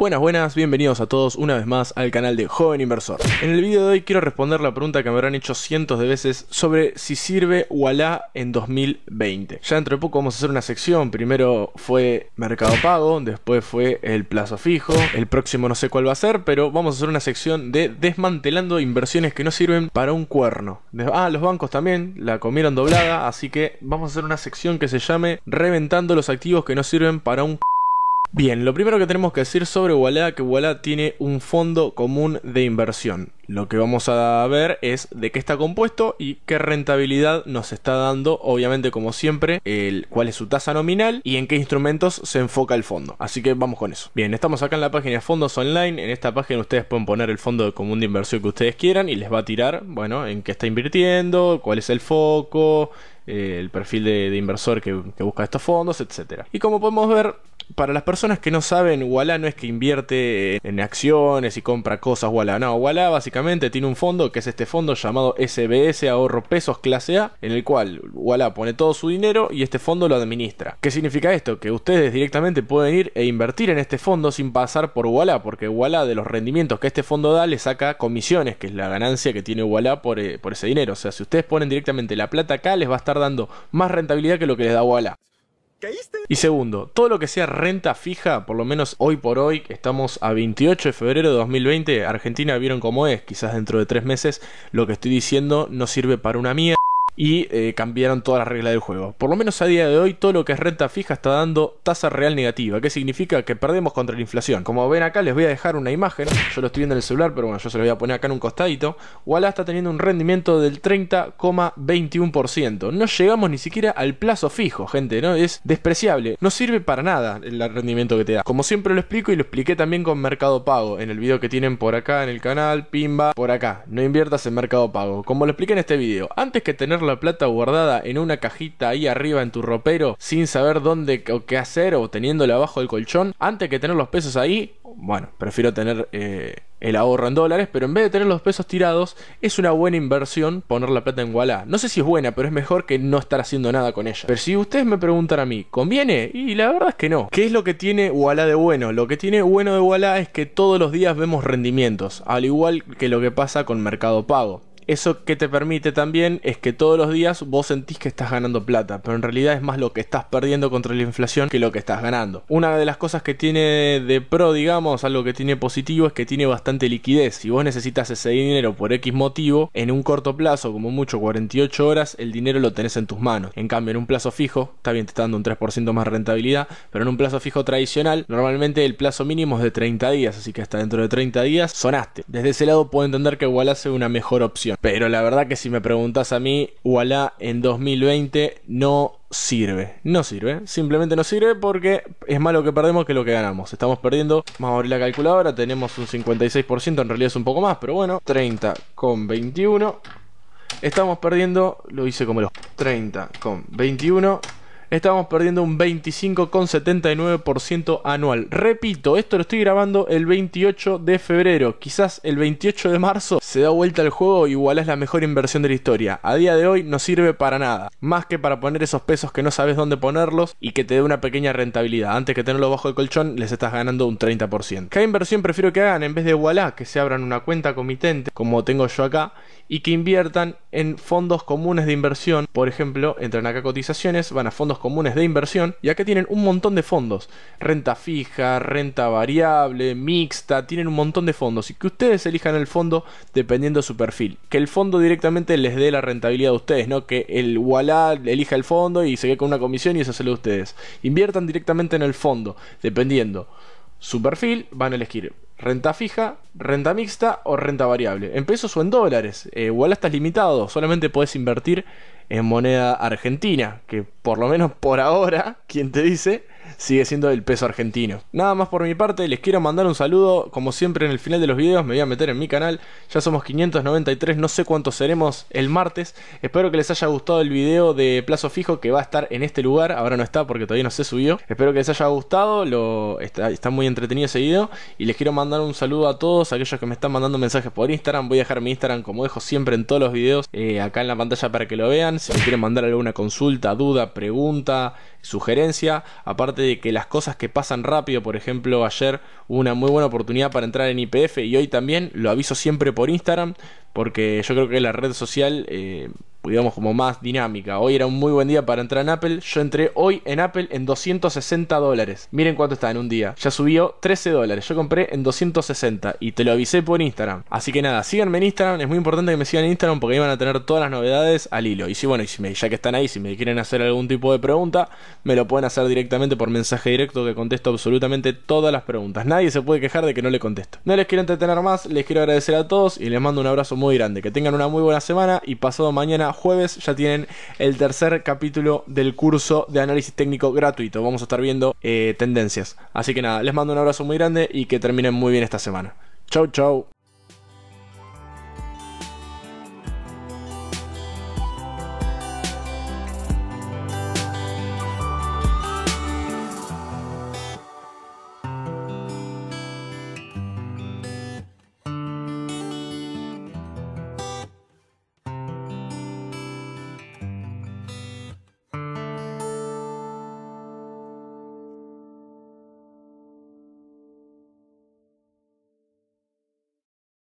Buenas, buenas, bienvenidos a todos una vez más al canal de Joven Inversor. En el video de hoy quiero responder la pregunta que me habrán hecho cientos de veces sobre si sirve Wallah en 2020. Ya dentro de poco vamos a hacer una sección, primero fue Mercado Pago, después fue el plazo fijo, el próximo no sé cuál va a ser, pero vamos a hacer una sección de desmantelando inversiones que no sirven para un cuerno. Ah, los bancos también la comieron doblada, así que vamos a hacer una sección que se llame Reventando los activos que no sirven para un cuerno. Bien, lo primero que tenemos que decir sobre Walla que Walla tiene un fondo común de inversión. Lo que vamos a ver es de qué está compuesto y qué rentabilidad nos está dando, obviamente como siempre, el, cuál es su tasa nominal y en qué instrumentos se enfoca el fondo. Así que vamos con eso. Bien, estamos acá en la página Fondos Online. En esta página ustedes pueden poner el fondo común de inversión que ustedes quieran y les va a tirar, bueno, en qué está invirtiendo, cuál es el foco, eh, el perfil de, inversor que, que, busca estos fondos, etc. Y como podemos ver, para las personas que no saben, Walla no es que invierte en acciones y compra cosas, Walla. No, Walla básicamente tiene un fondo que es este fondo llamado SBS Ahorro Pesos Clase A, en el cual Walla pone todo su dinero y este fondo lo administra. ¿Qué significa esto? Que ustedes directamente pueden ir e invertir en este fondo sin pasar por Walla, porque Walla de los rendimientos que este fondo da le saca comisiones, que es la ganancia que tiene Walla por, eh, por ese dinero. O sea, si ustedes ponen directamente la plata acá, les va a estar dando más rentabilidad que lo que les da Walla. Y segundo, todo lo que sea renta fija, por lo menos hoy por hoy, estamos a 28 de febrero de 2020, Argentina vieron cómo es, quizás dentro de tres meses, lo que estoy diciendo no sirve para una mierda y eh, cambiaron todas las reglas del juego. Por lo menos a día de hoy todo lo que es renta fija está dando tasa real negativa, que significa que perdemos contra la inflación. Como ven acá les voy a dejar una imagen, yo lo estoy viendo en el celular, pero bueno, yo se lo voy a poner acá en un costadito. Wallah está teniendo un rendimiento del 30,21%. No llegamos ni siquiera al plazo fijo, gente, ¿no? Es despreciable. No sirve para nada el rendimiento que te da. Como siempre lo explico y lo expliqué también con Mercado Pago, en el video que tienen por acá en el canal, pimba, por acá. No inviertas en Mercado Pago, como lo expliqué en este video. Antes que tener la plata guardada en una cajita ahí arriba en tu ropero sin saber dónde o qué hacer o teniéndola abajo del colchón, antes que tener los pesos ahí, bueno, prefiero tener eh, el ahorro en dólares, pero en vez de tener los pesos tirados, es una buena inversión poner la plata en Walla. No sé si es buena, pero es mejor que no estar haciendo nada con ella. Pero si ustedes me preguntan a mí, ¿conviene? Y la verdad es que no. ¿Qué es lo que tiene Walla de bueno? Lo que tiene bueno de Walla es que todos los días vemos rendimientos, al igual que lo que pasa con Mercado Pago eso que te permite también es que todos los días vos sentís que estás ganando plata, pero en realidad es más lo que estás perdiendo contra la inflación que lo que estás ganando. Una de las cosas que tiene de pro, digamos, algo que tiene positivo es que tiene bastante liquidez. Si vos necesitas ese dinero por X motivo, en un corto plazo, como mucho 48 horas, el dinero lo tenés en tus manos. En cambio, en un plazo fijo, está bien, te está dando un 3% más rentabilidad, pero en un plazo fijo tradicional, normalmente el plazo mínimo es de 30 días, así que hasta dentro de 30 días sonaste. Desde ese lado puedo entender que igual hace una mejor opción. Pero la verdad que si me preguntas a mí, alá en 2020 no sirve. No sirve. Simplemente no sirve porque es más lo que perdemos que lo que ganamos. Estamos perdiendo. Vamos a abrir la calculadora. Tenemos un 56%. En realidad es un poco más, pero bueno. 30 con 21. Estamos perdiendo. Lo hice como los 30 con 21 estamos perdiendo un 25,79% anual. Repito, esto lo estoy grabando el 28 de febrero. Quizás el 28 de marzo se da vuelta el juego y igual es la mejor inversión de la historia. A día de hoy no sirve para nada. Más que para poner esos pesos que no sabes dónde ponerlos y que te dé una pequeña rentabilidad. Antes que tenerlo bajo el colchón, les estás ganando un 30%. ¿Qué inversión prefiero que hagan en vez de Wallah? Que se abran una cuenta comitente, como tengo yo acá, y que inviertan en fondos comunes de inversión. Por ejemplo, entran acá cotizaciones, van a fondos comunes de inversión y acá tienen un montón de fondos. Renta fija, renta variable, mixta, tienen un montón de fondos y que ustedes elijan el fondo dependiendo de su perfil. Que el fondo directamente les dé la rentabilidad a ustedes, no que el Wallah elija el fondo y se quede con una comisión y eso se lo de ustedes. Inviertan directamente en el fondo, dependiendo su perfil, van a elegir renta fija, renta mixta o renta variable. En pesos o en dólares. Eh, Wallah estás limitado, solamente puedes invertir en moneda argentina, que por lo menos por ahora, quien te dice, sigue siendo el peso argentino. Nada más por mi parte, les quiero mandar un saludo, como siempre en el final de los videos me voy a meter en mi canal, ya somos 593, no sé cuántos seremos el martes, espero que les haya gustado el video de plazo fijo que va a estar en este lugar, ahora no está porque todavía no se subió, espero que les haya gustado, está, muy entretenido ese video y les quiero mandar un saludo a todos aquellos que me están mandando mensajes por Instagram, voy a dejar mi Instagram como dejo siempre en todos los videos eh, acá en la pantalla para que lo vean, si me quieren mandar alguna consulta, duda, pregunta, sugerencia. Aparte de que las cosas que pasan rápido, por ejemplo, ayer hubo una muy buena oportunidad para entrar en IPF y hoy también lo aviso siempre por Instagram, porque yo creo que la red social eh, digamos, como más dinámica. Hoy era un muy buen día para entrar en Apple. Yo entré hoy en Apple en 260 dólares. Miren cuánto está en un día. Ya subió 13 dólares. Yo compré en 260 y te lo avisé por Instagram. Así que nada, síganme en Instagram. Es muy importante que me sigan en Instagram porque ahí van a tener todas las novedades al hilo. Y si, bueno, y ya que están ahí, si me quieren hacer algún tipo de pregunta, me lo pueden hacer directamente por mensaje directo que contesto absolutamente todas las preguntas. Nadie se puede quejar de que no le contesto. No les quiero entretener más, les quiero agradecer a todos y les mando un abrazo muy grande. Que tengan una muy buena semana y pasado mañana jueves ya tienen el tercer capítulo del curso de análisis técnico gratuito. Vamos a estar viendo eh, tendencias. Así que nada, les mando un abrazo muy grande y que terminen muy bien esta semana. Chau, chau.